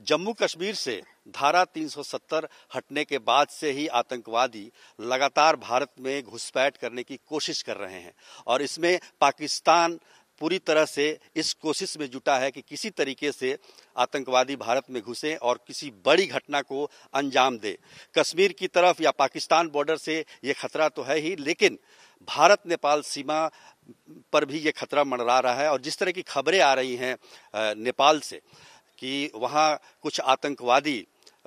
जम्मू कश्मीर से धारा 370 हटने के बाद से ही आतंकवादी लगातार भारत में घुसपैठ करने की कोशिश कर रहे हैं और इसमें पाकिस्तान पूरी तरह से इस कोशिश में जुटा है कि किसी तरीके से आतंकवादी भारत में घुसे और किसी बड़ी घटना को अंजाम दे कश्मीर की तरफ या पाकिस्तान बॉर्डर से ये खतरा तो है ही लेकिन भारत नेपाल सीमा पर भी ये खतरा मंडरा रहा है और जिस तरह की खबरें आ रही हैं नेपाल से कि वहाँ कुछ आतंकवादी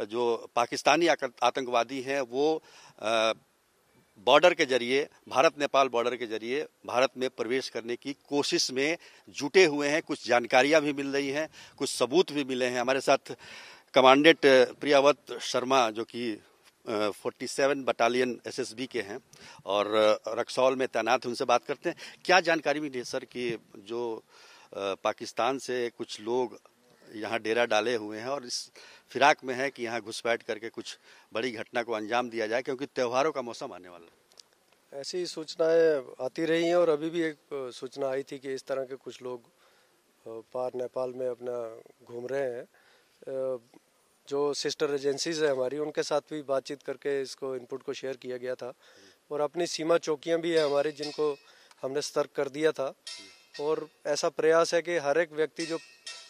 जो पाकिस्तानी आतंकवादी हैं वो बॉर्डर के जरिए भारत नेपाल बॉर्डर के जरिए भारत में प्रवेश करने की कोशिश में जुटे हुए हैं कुछ जानकारियां भी मिल रही हैं कुछ सबूत भी मिले हैं हमारे साथ कमांडेंट प्रियावत शर्मा जो कि 47 बटालियन एसएसबी के हैं और रक्सौल में तैनात उनसे बात करते हैं क्या जानकारी मिली सर कि जो पाकिस्तान से कुछ लोग यहाँ डेरा डाले हुए हैं और इस फिराक में है कि यहाँ घुसपैठ करके कुछ बड़ी घटना को अंजाम दिया जाए क्योंकि त्योहारों का मौसम आने वाला है ऐसी सूचनाएं आती रही हैं और अभी भी एक सूचना आई थी कि इस तरह के कुछ लोग पार नेपाल में अपना घूम रहे हैं जो सिस्टर एजेंसीज है हमारी उनके साथ भी बातचीत करके इसको इनपुट को शेयर किया गया था और अपनी सीमा चौकियां भी हैं हमारी जिनको हमने सतर्क कर दिया था और ऐसा प्रयास है कि हर एक व्यक्ति जो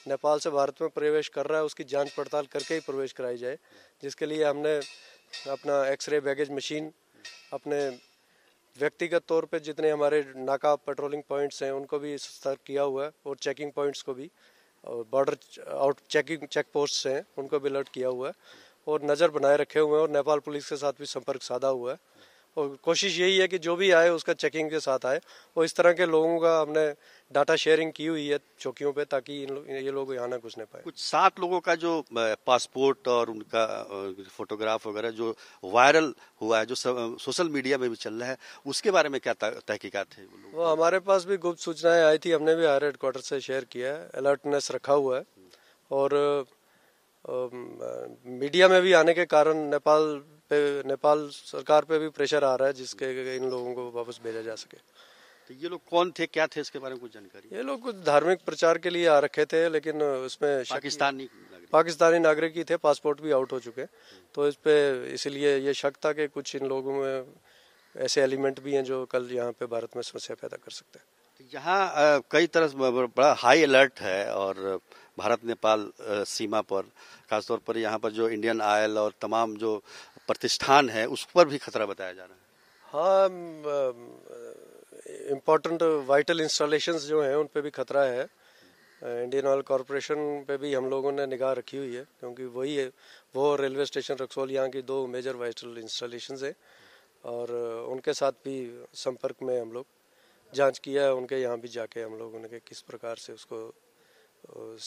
नेपाल से भारत में प्रवेश कर रहा है उसकी जांच पड़ताल करके ही प्रवेश कराई जाए जिसके लिए हमने अपना एक्सरे बैगेज मशीन अपने व्यक्तिगत तौर पे जितने हमारे नाका पेट्रोलिंग पॉइंट्स हैं उनको भी सतर्क किया हुआ है और चेकिंग पॉइंट्स को भी और border out checking check post हैं उनको भी अलर्ट किया हुआ है और नज़र बनाए रखे हुए हैं और नेपाल पुलिस के साथ भी संपर्क साधा हुआ है और कोशिश यही है कि जो भी आए उसका चेकिंग के साथ आए और इस तरह के लोगों का हमने डाटा शेयरिंग की हुई है चौकियों पे ताकि इन लो, ये लोग यहाँ ना घुसने पाए कुछ सात लोगों का जो पासपोर्ट और उनका फोटोग्राफ वगैरह जो वायरल हुआ है जो सोशल मीडिया में भी चल रहा है उसके बारे में क्या तहकीक़त है वो हमारे पास भी गुप्त सूचनाएं आई थी हमने भी हायर हेडक्वार्टर से शेयर किया है अलर्टनेस रखा हुआ है और मीडिया में भी आने के कारण नेपाल पे नेपाल सरकार पे भी प्रेशर आ रहा है जिसके इन लोगों को वापस भेजा जा सके तो ये लोग कौन थे क्या थे इसके बारे में कुछ जानकारी ये लोग कुछ धार्मिक प्रचार के लिए आ रखे थे लेकिन उसमें पाकिस्तानी पाकिस्तानी नागरिक ही थे पासपोर्ट भी आउट हो चुके तो इस पे इसलिए ये शक था कि कुछ इन लोगों में ऐसे एलिमेंट भी हैं जो कल यहाँ पे भारत में समस्या पैदा कर सकते हैं तो यहाँ कई तरह बड़ा हाई अलर्ट है और भारत नेपाल सीमा पर खासतौर पर यहाँ पर जो इंडियन ऑयल और तमाम जो प्रतिष्ठान है उस पर भी खतरा बताया जा रहा है हाँ इम्पोर्टेंट वाइटल इंस्टॉलेशंस जो हैं उन पर भी खतरा है इंडियन ऑयल कॉरपोरेशन पे भी हम लोगों ने निगाह रखी हुई है क्योंकि वही है वो रेलवे स्टेशन रक्सौल यहाँ की दो मेजर वाइटल इंस्टॉलेशंस हैं और उनके साथ भी संपर्क में हम लोग जांच किया है उनके यहाँ भी जाके हम लोगों ने किस प्रकार से उसको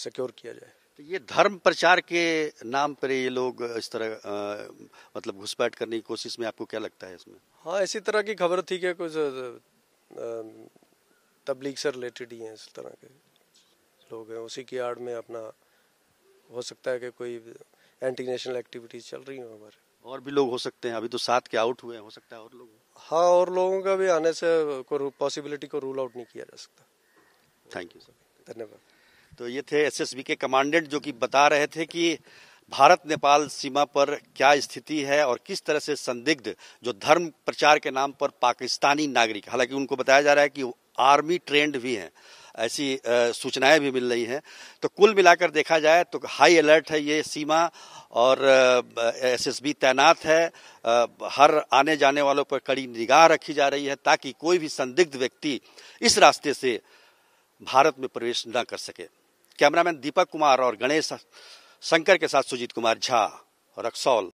सिक्योर किया जाए तो ये धर्म प्रचार के नाम पर ये लोग इस तरह आ, मतलब घुसपैठ करने की कोशिश में आपको क्या लगता है इसमें हाँ इसी तरह की खबर थी क्या कुछ तबलीग से रिलेटेड ही हैं इस तरह के लोग हैं उसी की आड़ में अपना हो सकता है कि कोई एंटी नेशनल एक्टिविटीज चल रही हैं हमारे और भी लोग हो सकते हैं अभी तो सात के आउट हुए हैं हो सकता है और लोग हाँ और लोगों का भी आने से कोई पॉसिबिलिटी को रूल आउट नहीं किया जा सकता थैंक यू सर धन्यवाद तो ये थे एसएसबी के कमांडेंट जो कि बता रहे थे कि भारत नेपाल सीमा पर क्या स्थिति है और किस तरह से संदिग्ध जो धर्म प्रचार के नाम पर पाकिस्तानी नागरिक हालांकि उनको बताया जा रहा है कि आर्मी ट्रेंड भी हैं ऐसी सूचनाएं भी मिल रही हैं तो कुल मिलाकर देखा जाए तो हाई अलर्ट है ये सीमा और एसएसबी तैनात है हर आने जाने वालों पर कड़ी निगाह रखी जा रही है ताकि कोई भी संदिग्ध व्यक्ति इस रास्ते से भारत में प्रवेश न कर सके कैमरामैन दीपक कुमार और गणेश शंकर के साथ सुजीत कुमार झा रक्सौल